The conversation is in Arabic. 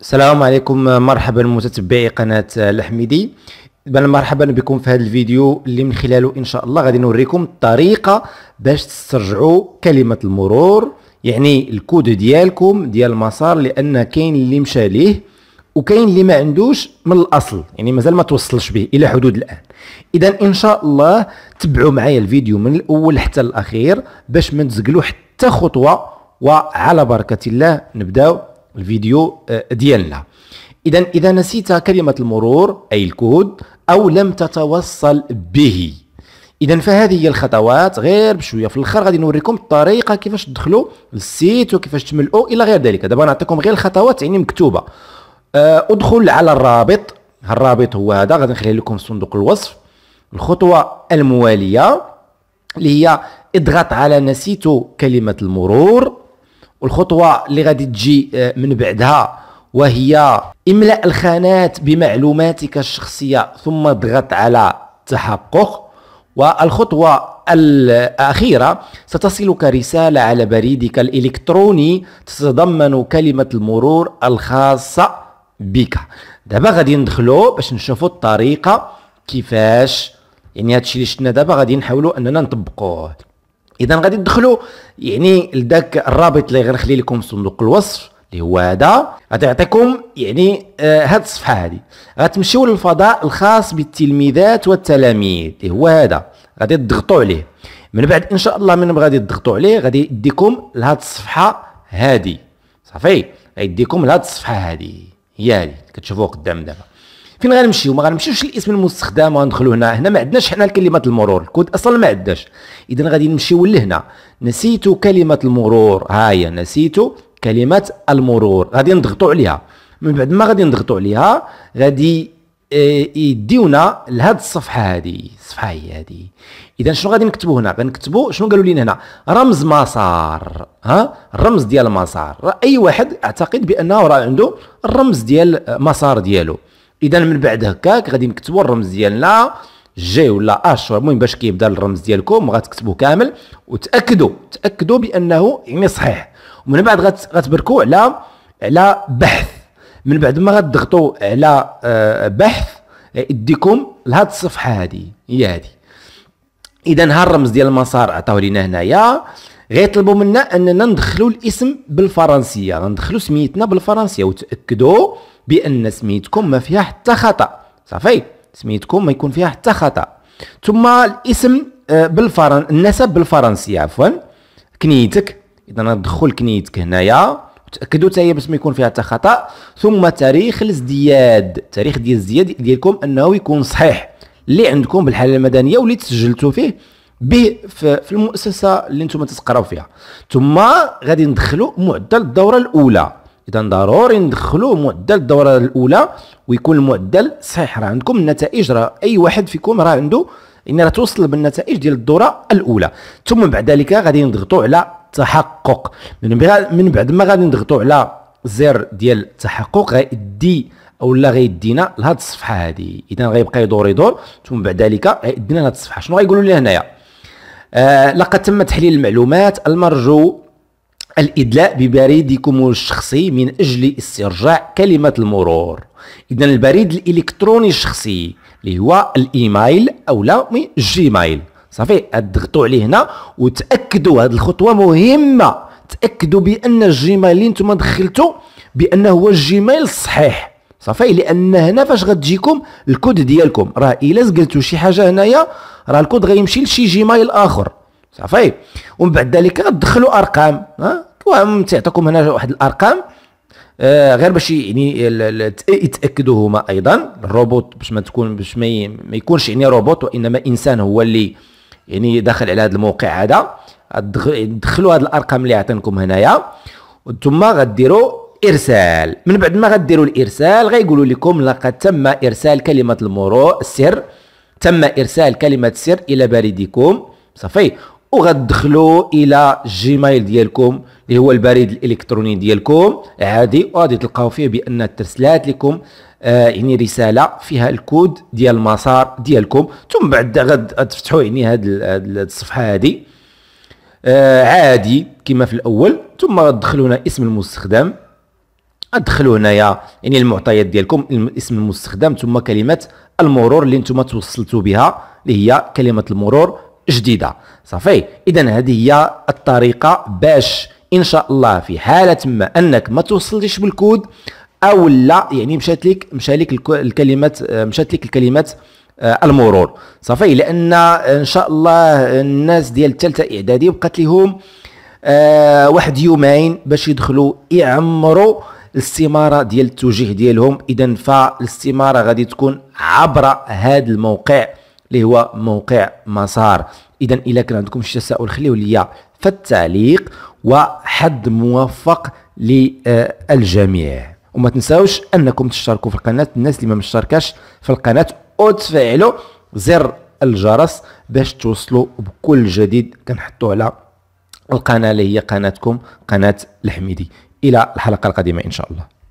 السلام عليكم مرحبا متتبعي قناة الحميدي بل مرحبا بكم في هذا الفيديو اللي من خلاله ان شاء الله غادي نوريكم الطريقة باش تسترجعوا كلمة المرور يعني الكود ديالكم ديال المسار لان كاين اللي مشى ليه وكاين اللي ما عندوش من الاصل يعني مازال ما توصلش به الى حدود الان اذا ان شاء الله تبعوا معايا الفيديو من الاول حتى الاخير باش ما نتزقلوا حتى خطوه وعلى بركه الله نبداو الفيديو آه، ديالنا اذا اذا نسيت كلمه المرور اي الكود او لم تتوصل به اذا فهذه هي الخطوات غير بشويه في الاخر غادي نوريكم الطريقه كيفاش تدخلوا للسيت وكيفاش تملؤوا الى غير ذلك دابا نعطيكم غير الخطوات يعني مكتوبه آه، ادخل على الرابط الرابط هو هذا غادي نخليه لكم في صندوق الوصف الخطوه المواليه اللي هي اضغط على نسيت كلمه المرور والخطوه اللي غادي تجي آه، من بعدها وهي املاء الخانات بمعلوماتك الشخصيه ثم اضغط على تحقق والخطوه الأخيرة ستصلك رسالة على بريدك الإلكتروني تتضمن كلمة المرور الخاصة بك دابا غادي ندخلو باش نشوفو الطريقة كيفاش يعني هادشي اللي شفنا دابا غادي نحاولو اننا نطبقوه اذا غادي تدخلوا يعني لذاك الرابط اللي غنخلي لكم في صندوق الوصف اللي هو هذا غادي يعطيكم يعني آه هاد الصفحه هادي غتمشيو للفضاء الخاص بالتلميذات والتلاميذ اللي هو هذا غادي تضغطوا عليه من بعد ان شاء الله من غادي تضغطوا عليه غادي يديكم لهاد الصفحه هادي صافي غيديكم لهاد الصفحه هادي هي هادي كتشوفوها قدام دابا فين غنمشيو ما غنمشيوش الاسم المستخدم وغندخلوا هنا هنا ما عندناش حنا الكلمه المرور الكود اصلا ما عندناش اذا غادي نمشيو لهنا نسيت كلمه المرور ها هي نسيت كلمه المرور غادي نضغطوا عليها من بعد ما غادي نضغطوا عليها غادي آه، يديونا لهاد الصفحه هادي الصفحه هي هادي اذا شنو غادي نكتبوا هنا غنكتبوا شنو قالوا لينا هنا رمز مسار ها الرمز ديال المسار اي واحد اعتقد بانه راه عنده الرمز ديال آه، مسار ديالو اذا من بعد هكاك غادي نكتبوا الرمز ديالنا جي ولا اش المهم باش كيبدا الرمز ديالكم غتكتبوه كامل وتاكدوا تاكدوا بانه يعني صحيح ومن بعد غتبركوا على على بحث من بعد ما غتضغطوا على آه، بحث يديكم لهاد الصفحه هذه هي هذه اذا ها الرمز ديال المسار عطاوه لينا هنايا غيطلبوا منا اننا ندخلوا الاسم بالفرنسيه غندخلوا سميتنا بالفرنسيه وتاكدوا بان سميتكم ما فيها حتى خطا صافي سميتكم ما يكون فيها حتى خطا ثم الاسم آه، بالفرن النسب بالفرنسي عفوا كنيتك اذا ندخل كنيتك هنايا تاكدوا حتى هي باش ما يكون فيها حتى خطا ثم تاريخ الازدياد تاريخ ديال الازدياد ديالكم انه يكون صحيح اللي عندكم بالحاله المدنيه واللي تسجلتوا فيه به في المؤسسه اللي نتوما تتقراو فيها ثم غادي ندخلوا معدل الدوره الاولى اذا ضروري ندخلوا معدل الدوره الاولى ويكون المعدل صحيح راه عندكم النتائج راه اي واحد فيكم راه عنده ان راه توصل بالنتائج ديال الدوره الاولى ثم بعد ذلك غادي نضغطوا على تحقق من بعد ما غادي نضغطوا على زر ديال التحقق غيدي اولا غيدينا لهاد الصفحه هذه اذا غيبقى يدور يدور ثم بعد ذلك غيدينا لهاد الصفحه شنو غيقولوا لي هنايا آه لقد تم تحليل المعلومات المرجو الإدلاء ببريدكم الشخصي من أجل استرجاع كلمة المرور إذا البريد الإلكتروني الشخصي اللي هو الإيميل أو لا جيميل صافي تضغطوا عليه هنا وتأكدوا هذه الخطوة مهمة تأكدوا بأن الجيميل اللي نتوما دخلتوا بأنه هو الجيميل الصحيح صافي لان هنا فاش غتجيكم الكود ديالكم راه الا سجلتوا شي حاجه هنايا راه الكود غيمشي لشي جيميل اخر صافي ومن بعد ذلك غدخلوا ارقام ها تيعطيكم تعطيكم هنا واحد الارقام آه غير باش يعني يتاكدوا هما ايضا الروبوت باش ما تكون باش ما, ما يكونش يعني روبوت وانما انسان هو اللي يعني داخل على هذا الموقع هذا دخلوا هذه الارقام اللي عطينكم هنايا ثم غديروا ارسال من بعد ما غديروا الارسال غيقولوا لكم لقد تم ارسال كلمه المرور السر تم ارسال كلمه السر الى بريدكم صافي وغتدخلوا الى جيميل ديالكم اللي هو البريد الالكتروني ديالكم عادي وغادي تلقاو فيه بان ترسلات لكم آه يعني رساله فيها الكود ديال المسار ديالكم ثم بعد غتفتحوا يعني هاد الصفحه هذه آه عادي كما في الاول ثم غتدخلوا هنا اسم المستخدم ادخلوا هنايا يعني المعطيات ديالكم اسم المستخدم ثم كلمه المرور اللي انتم توصلتوا بها اللي هي كلمه المرور جديده صافي اذا هذه هي الطريقه باش ان شاء الله في حاله ما انك ما توصلش بالكود او لا يعني مشات لك مشى لك الكلمات مشات لك الكلمات آه، المرور صافي لان ان شاء الله الناس ديال الثالثه اعدادي بقات لهم آه، واحد يومين باش يدخلوا يعمروا الاستماره ديال التوجيه ديالهم اذا فالاستماره غادي تكون عبر هذا الموقع اللي هو موقع مسار اذا الا كان عندكم شي تساؤل خليه ليا في التعليق وحد موفق للجميع وما تنساوش انكم تشتركوا في القناه الناس اللي ما مشتركاش في القناه وتفعلوا زر الجرس باش توصلوا بكل جديد كنحطوه على القناه اللي هي قناتكم قناه الحميدي الى الحلقه القادمه ان شاء الله